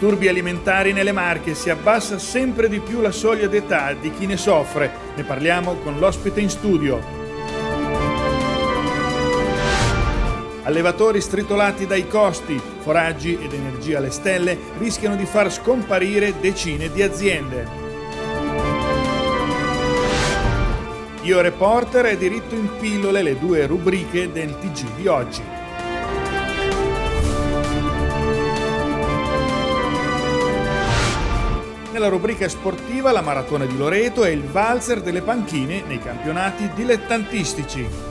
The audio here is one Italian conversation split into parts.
disturbi alimentari nelle Marche si abbassa sempre di più la soglia d'età di chi ne soffre. Ne parliamo con l'ospite in studio. Allevatori stritolati dai costi, foraggi ed energia alle stelle rischiano di far scomparire decine di aziende. Io Reporter e Diritto in pillole, le due rubriche del TG di oggi. nella rubrica sportiva la maratona di Loreto e il valzer delle panchine nei campionati dilettantistici.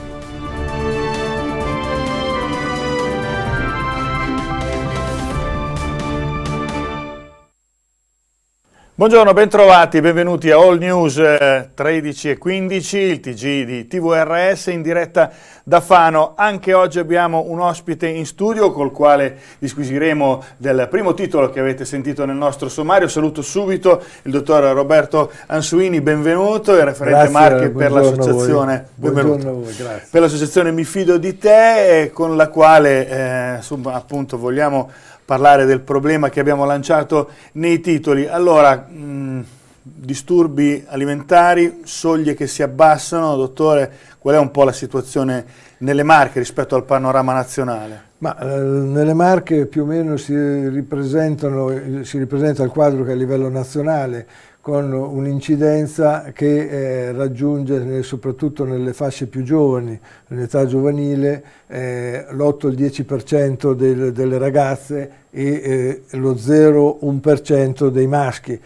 Buongiorno, bentrovati, benvenuti a All News 13 eh, e 15, il TG di TVRS in diretta da Fano. Anche oggi abbiamo un ospite in studio col quale disquisiremo del primo titolo che avete sentito nel nostro sommario. Saluto subito il dottor Roberto Ansuini, benvenuto, il referente grazie, Marche per l'associazione Per l'associazione Mi Fido di Te, eh, con la quale eh, appunto vogliamo parlare del problema che abbiamo lanciato nei titoli. Allora, mh, mm, disturbi alimentari, soglie che si abbassano, dottore, qual è un po' la situazione nelle Marche rispetto al panorama nazionale? Ma, eh, nelle Marche più o meno si, eh, si ripresenta il quadro che a livello nazionale con un'incidenza che eh, raggiunge soprattutto nelle fasce più giovani, nell'età giovanile, eh, l'8-10% del, delle ragazze e eh, lo 0-1% dei maschi.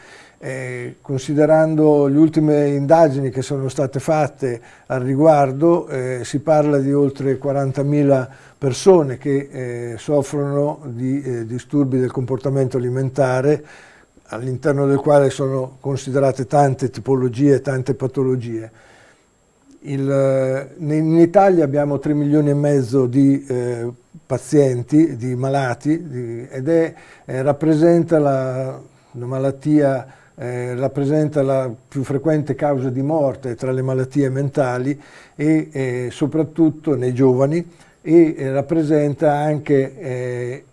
Eh, considerando le ultime indagini che sono state fatte al riguardo, eh, si parla di oltre 40.000 persone che eh, soffrono di eh, disturbi del comportamento alimentare all'interno del quale sono considerate tante tipologie, tante patologie. Il, in Italia abbiamo 3 milioni e mezzo di eh, pazienti, di malati, di, ed è, eh, rappresenta la, una malattia, eh, rappresenta la più frequente causa di morte tra le malattie mentali e eh, soprattutto nei giovani e eh, rappresenta anche eh,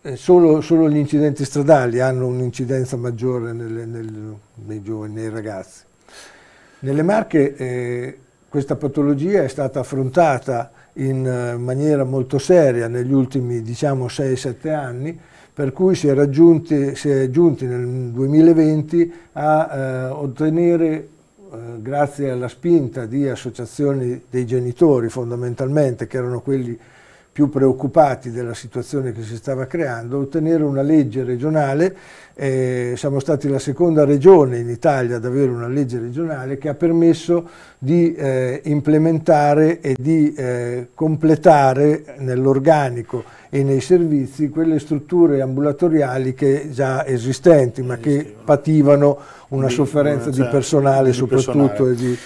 eh, solo, solo, gli incidenti stradali hanno un'incidenza maggiore nelle, nel, nei giovani, nei ragazzi. Nelle Marche eh, questa patologia è stata affrontata in eh, maniera molto seria negli ultimi diciamo 6-7 anni, per cui si è, raggiunti, si è giunti nel 2020 a eh, ottenere eh, grazie alla spinta di associazioni dei genitori fondamentalmente, che erano quelli più preoccupati della situazione che si stava creando, ottenere una legge regionale, eh, siamo stati la seconda regione in Italia ad avere una legge regionale che ha permesso di eh, implementare e di eh, completare nell'organico e nei servizi quelle strutture ambulatoriali che già esistenti ma che pativano una sofferenza di personale soprattutto. E di,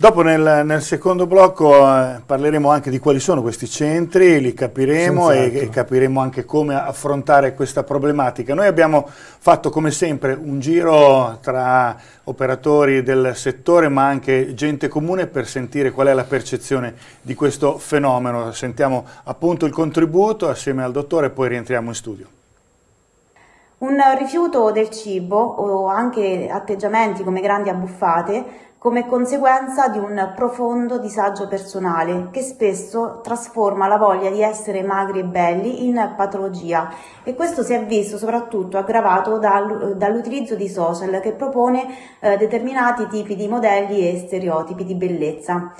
Dopo nel, nel secondo blocco eh, parleremo anche di quali sono questi centri, li capiremo e, e, capiremo anche come affrontare questa problematica. Noi abbiamo fatto come sempre un giro tra operatori del settore ma anche gente comune per sentire qual è la percezione di questo fenomeno. Sentiamo appunto il contributo assieme al dottore e poi rientriamo in studio. Un rifiuto del cibo o anche atteggiamenti come grandi abbuffate come conseguenza di un profondo disagio personale che spesso trasforma la voglia di essere magri e belli in patologia e questo si è visto soprattutto aggravato dall'utilizzo di social che propone eh, determinati tipi di modelli e stereotipi di bellezza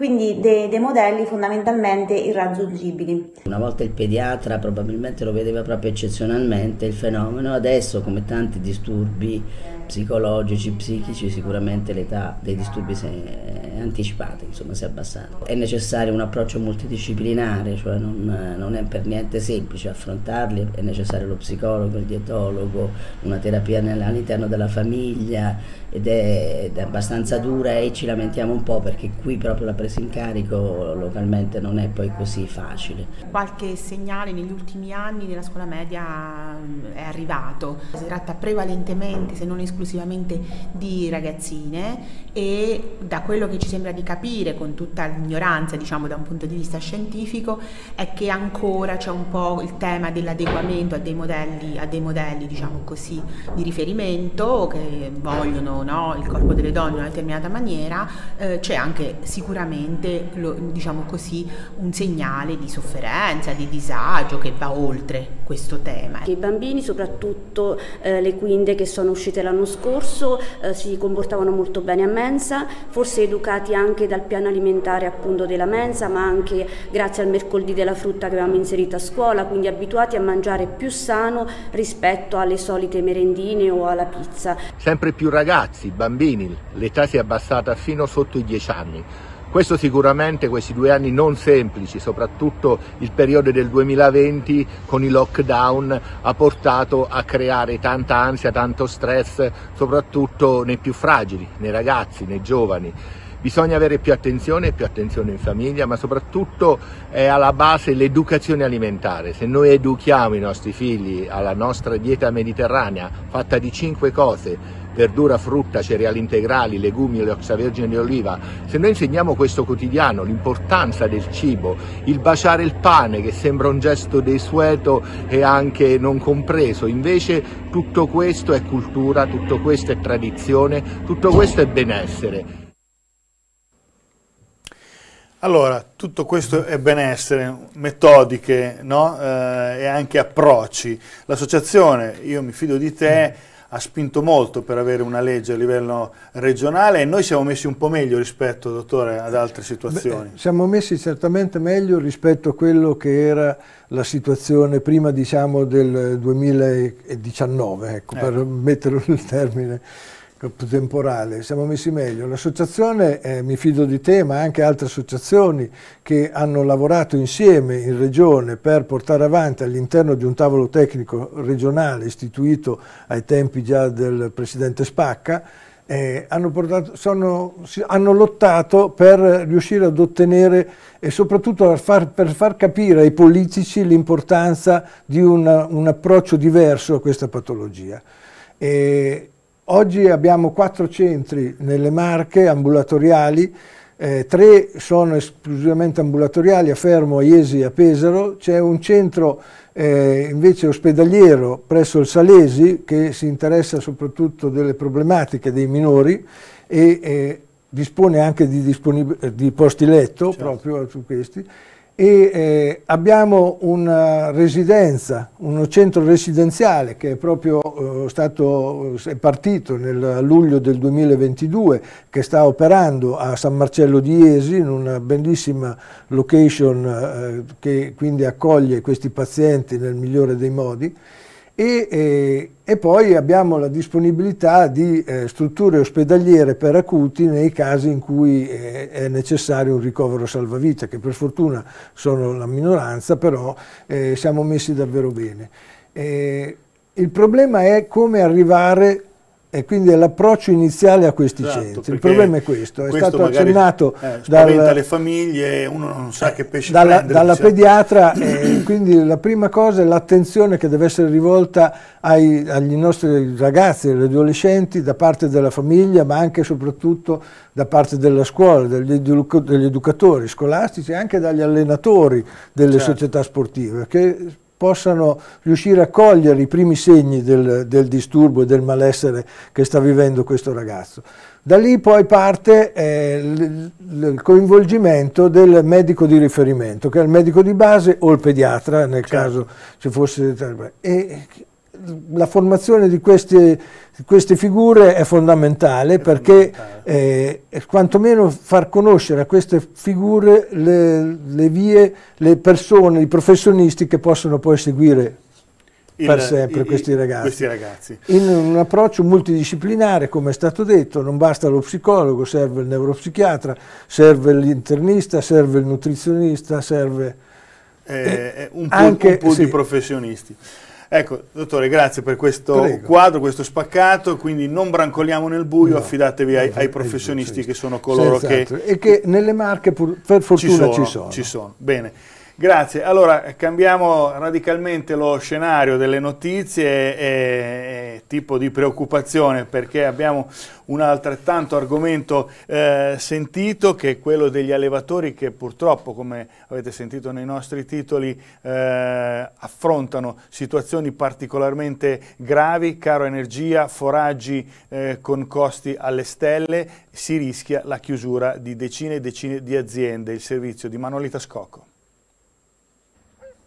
quindi dei, dei, modelli fondamentalmente irraggiungibili. Una volta il pediatra probabilmente lo vedeva proprio eccezionalmente il fenomeno, adesso come tanti disturbi psicologici, psichici, sicuramente l'età dei disturbi si è anticipata, insomma si è abbassata. È necessario un approccio multidisciplinare, cioè non, non è per niente semplice affrontarli, è necessario lo psicologo, il dietologo, una terapia all'interno della famiglia, ed è, ed è, abbastanza dura e ci lamentiamo un po' perché qui proprio la presa in carico localmente non è poi così facile. Qualche segnale negli ultimi anni nella scuola media mm, è arrivato, si tratta prevalentemente se non esclusivamente di ragazzine e da quello che ci sembra di capire con tutta l'ignoranza diciamo da un punto di vista scientifico è che ancora c'è un po' il tema dell'adeguamento a dei modelli, a dei modelli diciamo così, di riferimento che vogliono no il corpo delle donne in una determinata maniera, eh, c'è anche sicuramente, lo, diciamo così, un segnale di sofferenza, di disagio che va oltre questo tema. I bambini, soprattutto eh, le quinde che sono uscite l'anno scorso, eh, si comportavano molto bene a mensa, forse educati anche dal piano alimentare appunto della mensa, ma anche grazie al mercoledì della frutta che avevamo inserito a scuola, quindi abituati a mangiare più sano rispetto alle solite merendine o alla pizza. Sempre più ragazzi ragazzi, bambini, l'età si è abbassata fino sotto i 10 anni. Questo sicuramente, questi due anni non semplici, soprattutto il periodo del 2020 con i lockdown, ha portato a creare tanta ansia, tanto stress, soprattutto nei più fragili, nei ragazzi, nei giovani. Bisogna avere più attenzione, più attenzione in famiglia, ma soprattutto è alla base l'educazione alimentare. Se noi educhiamo i nostri figli alla nostra dieta mediterranea, fatta di cinque cose, verdura, frutta, cereali integrali, legumi, l'oxavergine di oliva, se noi insegniamo questo quotidiano, l'importanza del cibo, il baciare il pane che sembra un gesto desueto e anche non compreso, invece tutto questo è cultura, tutto questo è tradizione, tutto questo è benessere. Allora, tutto questo è benessere, metodiche no? eh, e anche approcci. L'associazione Io mi fido di te ha spinto molto per avere una legge a livello regionale e noi siamo messi un po' meglio rispetto, dottore, ad altre situazioni. Beh, siamo messi certamente meglio rispetto a quello che era la situazione prima diciamo, del 2019, ecco, ecco. per metterlo nel termine temporale, siamo messi meglio. L'associazione eh, Mi fido di te, ma anche altre associazioni che hanno lavorato insieme in regione per portare avanti all'interno di un tavolo tecnico regionale istituito ai tempi già del presidente Spacca, eh, hanno, portato, sono, hanno, lottato per riuscire ad ottenere e soprattutto per far, per far capire ai politici l'importanza di una, un approccio diverso a questa patologia. E, Oggi abbiamo quattro centri nelle Marche ambulatoriali, eh, tre sono esclusivamente ambulatoriali a Fermo, a Iesi e a Pesaro, c'è un centro eh, invece ospedaliero presso il Salesi che si interessa soprattutto delle problematiche dei minori e eh, dispone anche di, di posti letto certo. proprio su questi e eh, abbiamo una residenza, uno centro residenziale che è proprio eh, stato, è partito nel luglio del 2022, che sta operando a San Marcello di Esi, in una bellissima location eh, che quindi accoglie questi pazienti nel migliore dei modi. E, eh, e, poi abbiamo la disponibilità di eh, strutture ospedaliere per acuti nei casi in cui eh, è necessario un ricovero salvavita, che per fortuna sono la minoranza, però eh, siamo messi davvero bene. il problema è come arrivare e quindi è l'approccio iniziale a questi esatto, centri. Il problema è questo, è questo stato accennato eh, dal, famiglie, uno non sa eh, che pesce dalla, prendere, dalla diciamo. pediatra eh, quindi la prima cosa è l'attenzione che deve essere rivolta ai, agli nostri ragazzi, agli adolescenti, da parte della famiglia, ma anche e soprattutto da parte della scuola, degli, educ degli educatori scolastici e anche dagli allenatori delle certo. società sportive, che possano riuscire a cogliere i primi segni del, del disturbo e del malessere che sta vivendo questo ragazzo. Da lì poi parte eh, il coinvolgimento del medico di riferimento, che è il medico di base o il pediatra, nel certo. caso ci fosse... E la formazione di queste, queste figure è fondamentale è perché fondamentale. Eh, quantomeno far conoscere a queste figure le, le vie, le persone, i professionisti che possono poi seguire il, per sempre i, questi, ragazzi. questi, ragazzi. In un approccio multidisciplinare, come è stato detto, non basta lo psicologo, serve il neuropsichiatra, serve l'internista, serve il nutrizionista, serve eh, eh, eh un, po', anche, un po sì. di professionisti. Ecco, dottore, grazie per questo Prego. quadro, questo spaccato, quindi non brancoliamo nel buio, no, affidatevi ai, eh, ai professionisti che sono coloro che... E che nelle marche per fortuna ci sono, ci sono. Ci sono. Bene. Grazie, allora cambiamo radicalmente lo scenario delle notizie e, tipo di preoccupazione perché abbiamo un altrettanto argomento eh, sentito che è quello degli allevatori che purtroppo come avete sentito nei nostri titoli eh, affrontano situazioni particolarmente gravi, caro energia, foraggi eh, con costi alle stelle, si rischia la chiusura di decine e decine di aziende, il servizio di Manolita Scocco.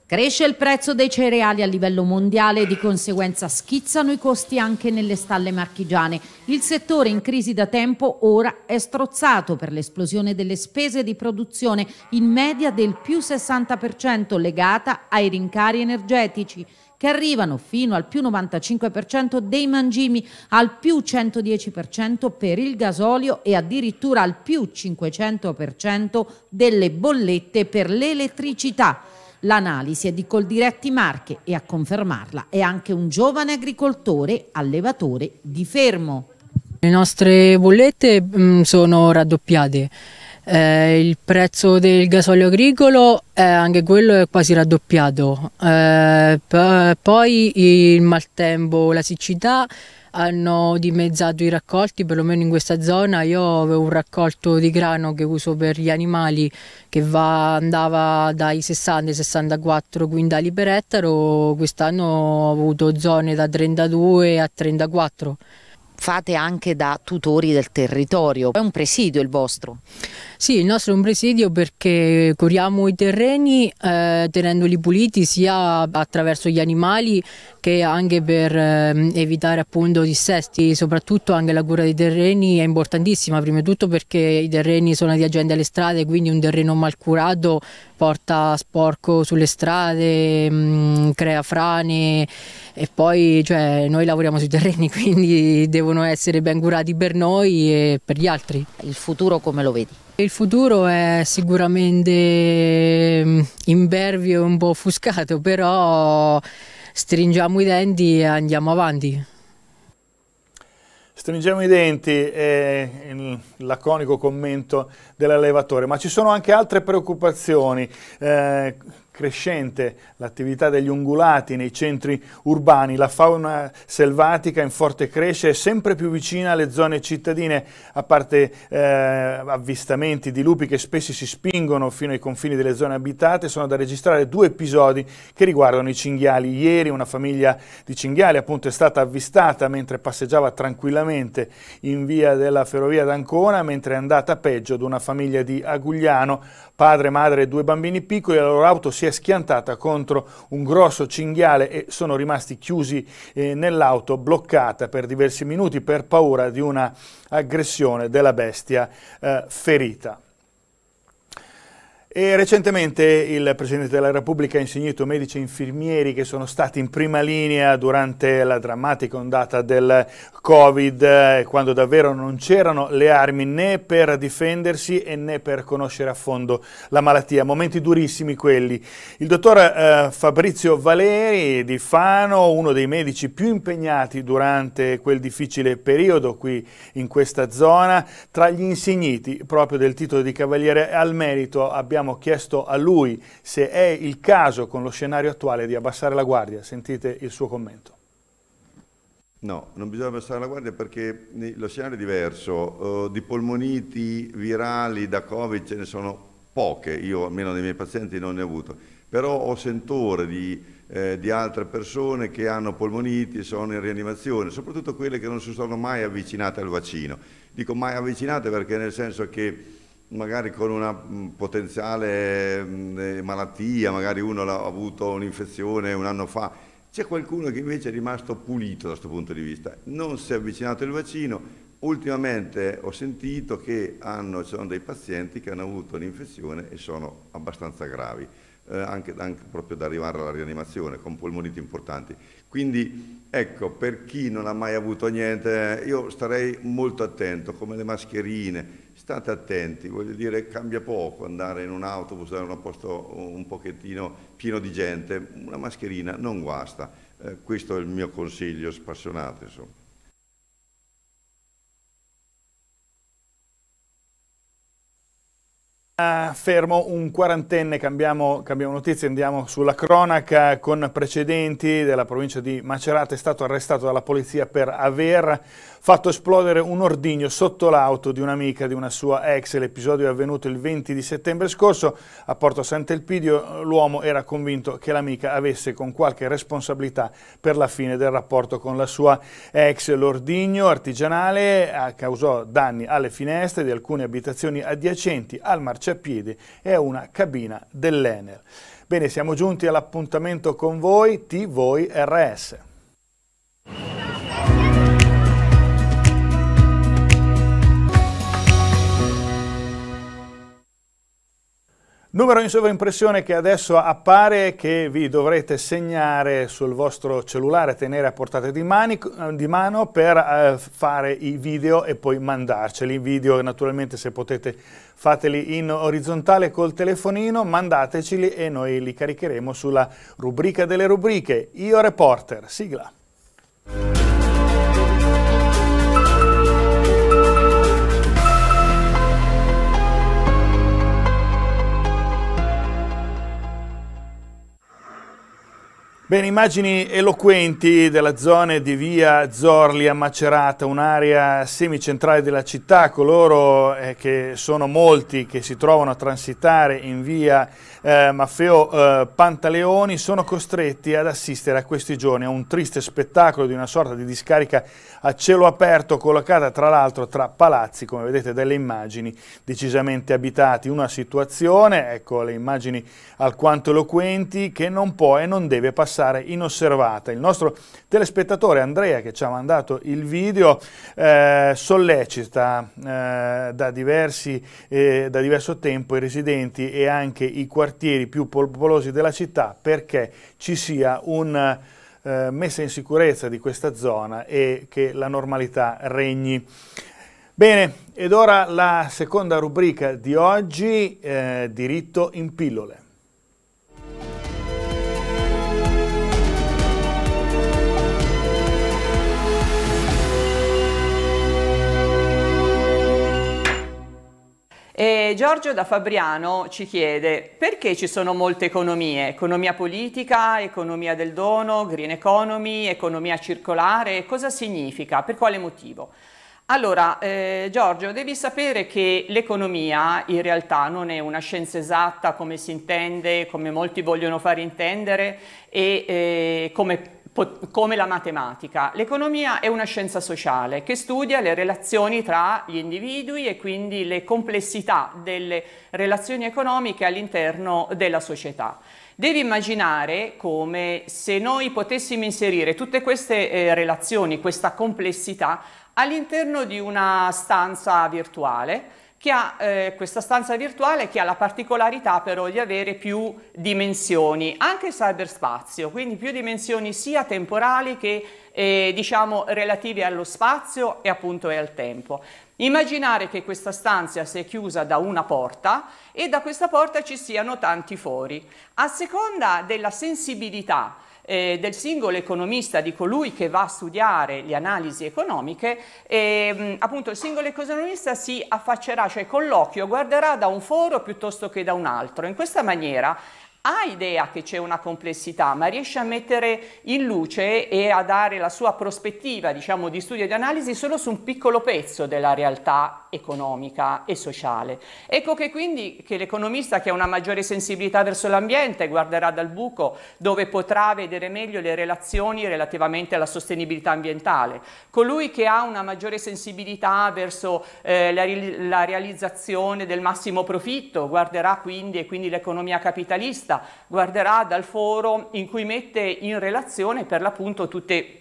Cresce il prezzo dei cereali a livello mondiale e di conseguenza schizzano i costi anche nelle stalle marchigiane. Il settore in crisi da tempo ora è strozzato per l'esplosione delle spese di produzione in media del più 60% legata ai rincari energetici che arrivano fino al più 95% dei mangimi, al più 110% per il gasolio e addirittura al più 500% delle bollette per l'elettricità. L'analisi è di Coldiretti Marche e a confermarla è anche un giovane agricoltore allevatore di Fermo. Le nostre bollette mh, mm, sono raddoppiate. Eh, il prezzo del gasolio agricolo eh, anche quello è quasi raddoppiato. Eh, poi il maltempo, la siccità hanno dimezzato i raccolti, perlomeno in questa zona. Io avevo un raccolto di grano che uso per gli animali che va, andava dai 60 ai 64 quintali per ettaro, quest'anno ho avuto zone da 32 a 34. Fate anche da tutori del territorio, è un presidio il vostro? Sì, il nostro è un presidio perché curiamo i terreni eh, tenendoli puliti sia attraverso gli animali che anche per eh, evitare appunto dissesti, soprattutto anche la cura dei terreni è importantissima prima di tutto perché i terreni sono adiacenti alle strade, quindi un terreno mal curato porta sporco sulle strade, mh, mm, crea frane e poi cioè, noi lavoriamo sui terreni quindi devono essere ben curati per noi e per gli altri. Il futuro come lo vedi? Il futuro è sicuramente mm, imbervio e un po' offuscato, però stringiamo i denti e andiamo avanti. Stringiamo i denti, è il laconico commento dell'allevatore, ma ci sono anche altre preoccupazioni. Eh, crescente l'attività degli ungulati nei centri urbani, la fauna selvatica in forte crescita è sempre più vicina alle zone cittadine, a parte eh, avvistamenti di lupi che spesso si spingono fino ai confini delle zone abitate, sono da registrare due episodi che riguardano i cinghiali. Ieri una famiglia di cinghiali appunto è stata avvistata mentre passeggiava tranquillamente in via della ferrovia d'Ancona, mentre è andata peggio ad una famiglia di Agugliano, padre, madre e due bambini piccoli, la loro auto si si è schiantata contro un grosso cinghiale e sono rimasti chiusi eh, nell'auto bloccata per diversi minuti per paura di una aggressione della bestia eh, ferita. E recentemente il Presidente della Repubblica ha insegnato medici e infermieri che sono stati in prima linea durante la drammatica ondata del Covid, eh, quando davvero non c'erano le armi né per difendersi né per conoscere a fondo la malattia. Momenti durissimi quelli. Il dottor eh, Fabrizio Valeri di Fano, uno dei medici più impegnati durante quel difficile periodo qui in questa zona, tra gli insigniti proprio del titolo di Cavaliere al Merito abbiamo abbiamo chiesto a lui se è il caso con lo scenario attuale di abbassare la guardia. Sentite il suo commento. No, non bisogna abbassare la guardia perché lo scenario è diverso. Uh, di polmoniti virali da Covid ce ne sono poche, io almeno dei miei pazienti non ne ho avuto, però ho sentore di, eh, di altre persone che hanno polmoniti e sono in rianimazione, soprattutto quelle che non si sono mai avvicinate al vaccino. Dico mai avvicinate perché nel senso che magari con una mm, potenziale mm, eh, malattia, magari uno ha avuto un'infezione un anno fa, c'è qualcuno che invece è rimasto pulito da questo punto di vista, non si è avvicinato il vaccino, ultimamente ho sentito che hanno, ci sono dei pazienti che hanno avuto un'infezione e sono abbastanza gravi, eh, anche, anche, proprio da arrivare alla rianimazione, con polmoniti importanti. Quindi ecco, per chi non ha mai avuto niente, io starei molto attento, come le mascherine, state attenti, voglio dire cambia poco andare in un autobus, andare in un posto un pochettino pieno di gente, una mascherina non guasta, eh, questo è il mio consiglio spassionato insomma. Fermo un quarantenne, cambiamo, cambiamo notizia, andiamo sulla cronaca con precedenti della provincia di Macerata, è stato arrestato dalla polizia per aver fatto esplodere un ordigno sotto l'auto di un'amica di una sua ex, l'episodio è avvenuto il 20 settembre scorso a Porto Sant'Elpidio, l'uomo era convinto che l'amica avesse con qualche responsabilità per la fine del rapporto con la sua ex, l'ordigno artigianale eh, causò danni alle finestre di alcune abitazioni adiacenti al marciapiede marciapiedi e una cabina dell'Enel. Bene, siamo giunti all'appuntamento con voi, T, voi, RS. Numero in sovraimpressione che adesso appare che vi dovrete segnare sul vostro cellulare, tenere a portata di, mani, di mano per eh, fare i video e poi mandarceli. I video naturalmente se potete fateli in orizzontale col telefonino, mandateceli e noi li caricheremo sulla rubrica delle rubriche. Io Reporter, sigla. Bene, immagini eloquenti della zona di via Zorli a Macerata, un'area semicentrale della città, coloro eh, che sono molti che si trovano a transitare in via eh, Maffeo eh, Pantaleoni sono costretti ad assistere a questi giorni a un triste spettacolo di una sorta di discarica a cielo aperto collocata tra l'altro tra palazzi, come vedete dalle immagini, decisamente abitati. Una situazione, ecco le immagini alquanto eloquenti, che non può e non deve passare inosservata. Il nostro telespettatore Andrea che ci ha mandato il video eh, sollecita eh, da, diversi, eh, da diverso tempo i residenti e anche i quartieri quartieri più popolosi della città perché ci sia una eh, messa in sicurezza di questa zona e che la normalità regni. Bene, ed ora la seconda rubrica di oggi, eh, diritto in pillole. E Giorgio da Fabriano ci chiede perché ci sono molte economie, economia politica, economia del dono, green economy, economia circolare, cosa significa, per quale motivo? Allora, eh, Giorgio, devi sapere che l'economia in realtà non è una scienza esatta come si intende, come molti vogliono far intendere e eh, come come la matematica. L'economia è una scienza sociale che studia le relazioni tra gli individui e quindi le complessità delle relazioni economiche all'interno della società. Devi immaginare come se noi potessimo inserire tutte queste eh, relazioni, questa complessità all'interno di una stanza virtuale che ha eh, questa stanza virtuale che ha la particolarità però di avere più dimensioni, anche cyberspazio, quindi più dimensioni sia temporali che eh, diciamo relative allo spazio e appunto e al tempo. Immaginare che questa stanza sia chiusa da una porta e da questa porta ci siano tanti fori. A seconda della sensibilità eh, del singolo economista, di colui che va a studiare le analisi economiche, e, ehm, appunto il singolo economista si affaccerà, cioè colloquio, guarderà da un foro piuttosto che da un altro. In questa maniera ha idea che c'è una complessità, ma riesce a mettere in luce e a dare la sua prospettiva, diciamo, di studio e di analisi solo su un piccolo pezzo della realtà economica e sociale. Ecco che quindi che l'economista che ha una maggiore sensibilità verso l'ambiente guarderà dal buco dove potrà vedere meglio le relazioni relativamente alla sostenibilità ambientale. Colui che ha una maggiore sensibilità verso eh, la, la realizzazione del massimo profitto guarderà quindi e quindi l'economia capitalista giornalista guarderà dal foro in cui mette in relazione per l'appunto tutte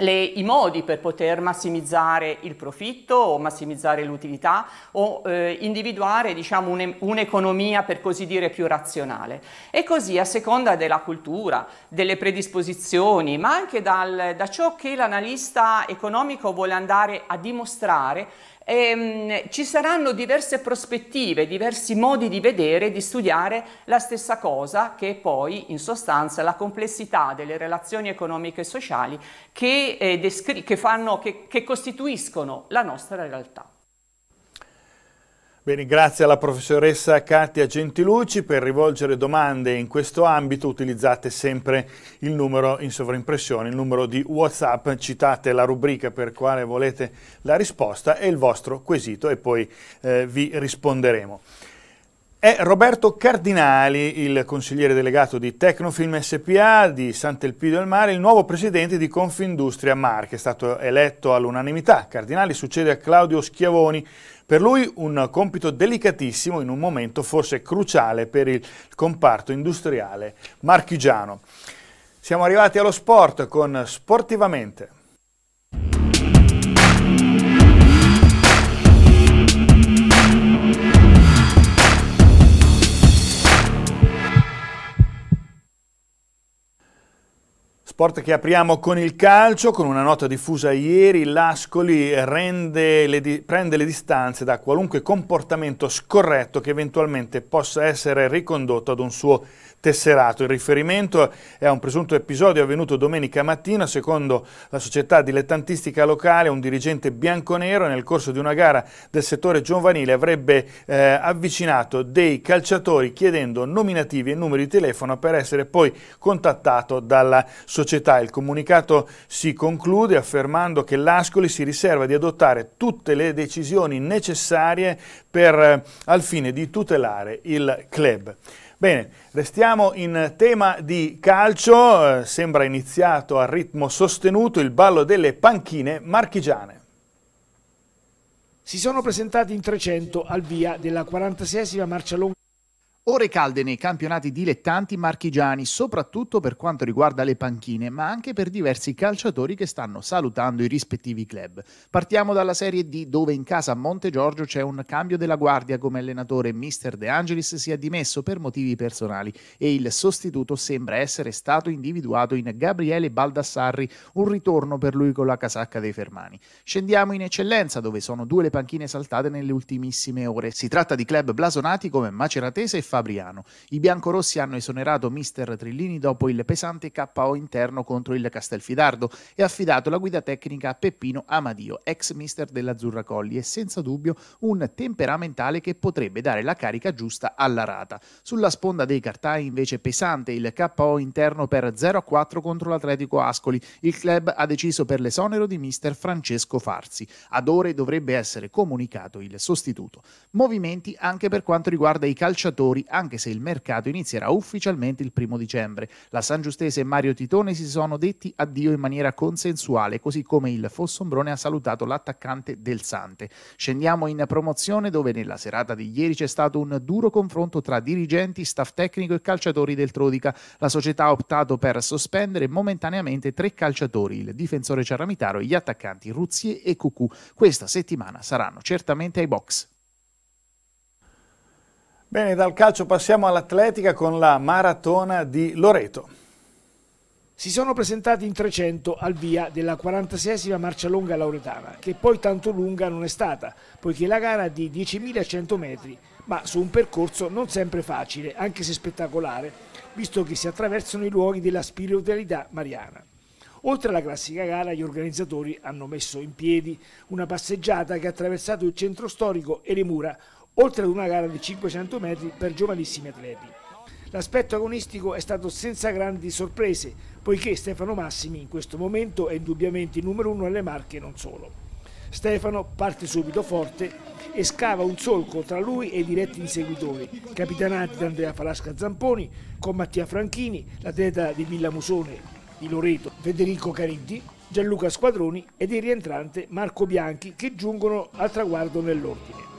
le, i modi per poter massimizzare il profitto o massimizzare l'utilità o eh, individuare diciamo, un'economia per così dire più razionale. E così a seconda della cultura, delle predisposizioni, ma anche dal, da ciò che l'analista economico vuole andare a dimostrare, ehm, ci saranno diverse prospettive, diversi modi di vedere, di studiare la stessa cosa che è poi in sostanza la complessità delle relazioni economiche e sociali che, eh, che, fanno, che, che costituiscono la nostra realtà. Bene, grazie alla professoressa Katia Gentilucci. Per rivolgere domande in questo ambito utilizzate sempre il numero in sovraimpressione, il numero di Whatsapp, citate la rubrica per quale volete la risposta e il vostro quesito e poi eh, vi risponderemo. È Roberto Cardinali, il consigliere delegato di Tecnofilm SPA di Sant'Elpidio del Mare, il nuovo presidente di Confindustria Marche, è stato eletto all'unanimità. Cardinali succede a Claudio Schiavoni, per lui un compito delicatissimo in un momento forse cruciale per il comparto industriale marchigiano. Siamo arrivati allo sport con Sportivamente. Sport che apriamo con il calcio, con una nota diffusa ieri, l'Ascoli le di, prende le distanze da qualunque comportamento scorretto che eventualmente possa essere ricondotto ad un suo tesserato. Il riferimento è a un presunto episodio avvenuto domenica mattina, secondo la società dilettantistica locale, un dirigente bianconero nel corso di una gara del settore giovanile avrebbe eh, avvicinato dei calciatori chiedendo nominativi e numeri di telefono per essere poi contattato dalla società. Il comunicato si conclude affermando che l'Ascoli si riserva di adottare tutte le decisioni necessarie per, eh, al fine di tutelare il club. Bene, restiamo in tema di calcio, eh, sembra iniziato a ritmo sostenuto il ballo delle panchine marchigiane. Si sono presentati in 300 al via della 46esima marcia lunga Ore calde nei campionati dilettanti marchigiani, soprattutto per quanto riguarda le panchine, ma anche per diversi calciatori che stanno salutando i rispettivi club. Partiamo dalla Serie D, dove in casa a Monte Giorgio c'è un cambio della guardia come allenatore. Mister De Angelis si è dimesso per motivi personali e il sostituto sembra essere stato individuato in Gabriele Baldassarri, un ritorno per lui con la casacca dei Fermani. Scendiamo in eccellenza, dove sono due le panchine saltate nelle ultimissime ore. Si tratta di club blasonati come Maceratese e Fabio Fabriano. I biancorossi hanno esonerato mister Trillini dopo il pesante KO interno contro il Castelfidardo e affidato la guida tecnica a Peppino Amadio, ex mister dell'Azzurra Colli e senza dubbio un temperamentale che potrebbe dare la carica giusta alla rata. Sulla sponda dei cartai invece pesante il KO interno per 0-4 contro l'Atletico Ascoli. Il club ha deciso per l'esonero di mister Francesco Farsi. Ad ore dovrebbe essere comunicato il sostituto. Movimenti anche per quanto riguarda i calciatori giocatori, anche se il mercato inizierà ufficialmente il primo dicembre. La San Giustese e Mario Titone si sono detti addio in maniera consensuale, così come il Fossombrone ha salutato l'attaccante del Sante. Scendiamo in promozione dove nella serata di ieri c'è stato un duro confronto tra dirigenti, staff tecnico e calciatori del Trodica. La società ha optato per sospendere momentaneamente tre calciatori, il difensore Cerramitaro e gli attaccanti Ruzie e Cucù. Questa settimana saranno certamente ai box. Bene, dal calcio passiamo all'atletica con la maratona di Loreto. Si sono presentati in 300 al via della 46esima marcia lunga lauretana, che poi tanto lunga non è stata, poiché la gara è di 10.100 metri, ma su un percorso non sempre facile, anche se spettacolare, visto che si attraversano i luoghi della spiritualità mariana. Oltre alla classica gara, gli organizzatori hanno messo in piedi una passeggiata che ha attraversato il centro storico e le mura, oltre ad una gara di 500 metri per giovanissimi atleti. L'aspetto agonistico è stato senza grandi sorprese, poiché Stefano Massimi in questo momento è indubbiamente il numero uno alle Marche e non solo. Stefano parte subito forte e scava un solco tra lui e i diretti inseguitori, capitanati da Andrea Falasca Zamponi, con Mattia Franchini, l'atleta di Villa Musone di Loreto, Federico Cariddi, Gianluca Squadroni ed il rientrante Marco Bianchi che giungono al traguardo nell'ordine.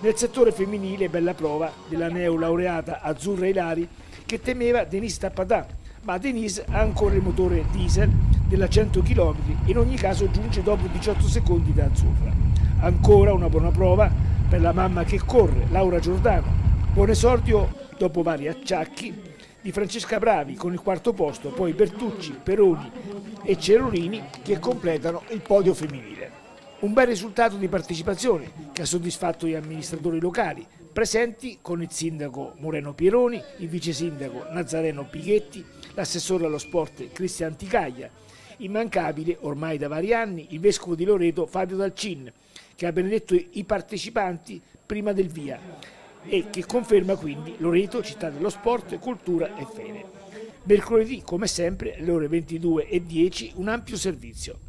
Nel settore femminile bella prova della neolaureata Azzurra Ilari che temeva Denise Tappadà, ma Denise ha ancora il motore diesel della 100 km in ogni caso giunge dopo 18 secondi da Azzurra. Ancora una buona prova per la mamma che corre, Laura Giordano. Buon esordio dopo vari acciacchi di Francesca Bravi con il quarto posto, poi Bertucci, Peroni e Cerolini che completano il podio femminile. Un bel risultato di partecipazione che ha soddisfatto gli amministratori locali, presenti con il sindaco Moreno Pieroni, il vice sindaco Nazareno Pighetti, l'assessore allo sport Cristian Ticaglia, immancabile ormai da vari anni il vescovo di Loreto Fabio Dalcin, che ha benedetto i partecipanti prima del via e che conferma quindi Loreto, città dello sport, cultura e fede. Mercoledì, come sempre, alle ore 22.10, un ampio servizio.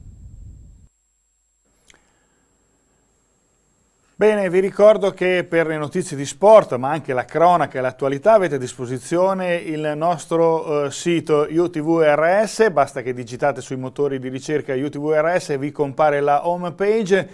Bene, vi ricordo che per le notizie di sport, ma anche la cronaca e l'attualità, avete a disposizione il nostro eh, sito UTVRS, basta che digitate sui motori di ricerca UTVRS e vi compare la home page.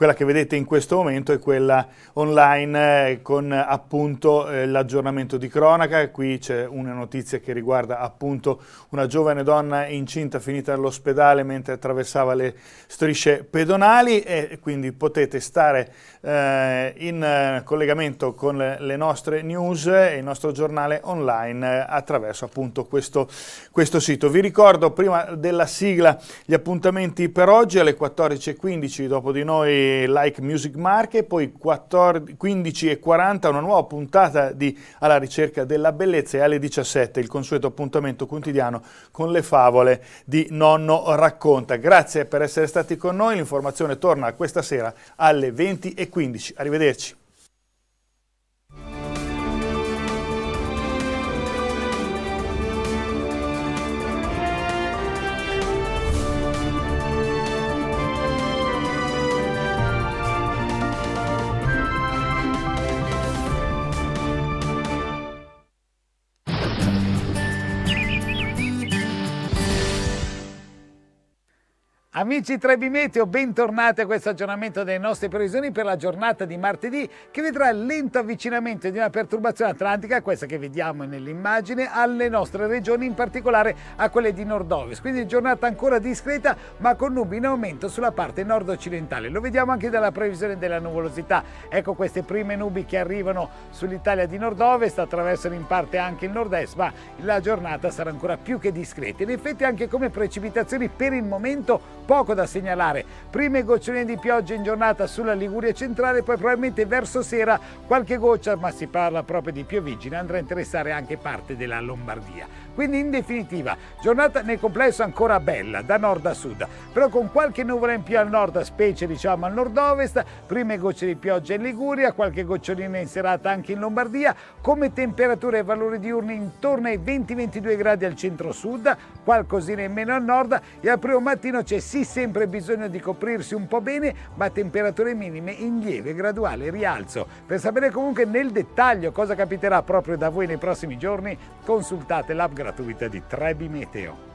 Quella che vedete in questo momento è quella online eh, con appunto eh, l'aggiornamento di cronaca. Qui c'è una notizia che riguarda appunto una giovane donna incinta finita all'ospedale mentre attraversava le strisce pedonali e quindi potete stare eh, in eh, collegamento con le nostre news e il nostro giornale online eh, attraverso appunto questo, questo sito. Vi ricordo prima della sigla gli appuntamenti per oggi alle 14.15, dopo di noi Like Music Market, poi 15.40 una nuova puntata di Alla ricerca della bellezza e alle 17 il consueto appuntamento quotidiano con le favole di Nonno Racconta. Grazie per essere stati con noi, l'informazione torna questa sera alle 20.15. 15. Arrivederci. Amici Trebi Meteo, bentornati a questo aggiornamento delle nostre previsioni per la giornata di martedì che vedrà il lento avvicinamento di una perturbazione atlantica, questa che vediamo nell'immagine, alle nostre regioni, in particolare a quelle di nord-ovest. Quindi giornata ancora discreta ma con nubi in aumento sulla parte nord-occidentale. Lo vediamo anche dalla previsione della nuvolosità. Ecco queste prime nubi che arrivano sull'Italia di nord-ovest, attraversano in parte anche il nord-est, ma la giornata sarà ancora più che discreta. In effetti anche come precipitazioni per il momento poco da segnalare. Prime goccioline di pioggia in giornata sulla Liguria centrale, poi probabilmente verso sera qualche goccia, ma si parla proprio di piovigine, andrà a interessare anche parte della Lombardia. Quindi in definitiva, giornata nel complesso ancora bella, da nord a sud, però con qualche nuvola in più al nord, specie diciamo al nord-ovest, prime gocce di pioggia in Liguria, qualche gocciolina in serata anche in Lombardia, come temperature e valori diurni intorno ai 20-22 gradi al centro-sud, qualcosina in meno al nord e al primo mattino c'è sì sì sempre bisogno di coprirsi un po' bene, ma temperature minime in lieve graduale rialzo. Per sapere comunque nel dettaglio cosa capiterà proprio da voi nei prossimi giorni, consultate l'app gratuita di Trebi Meteo.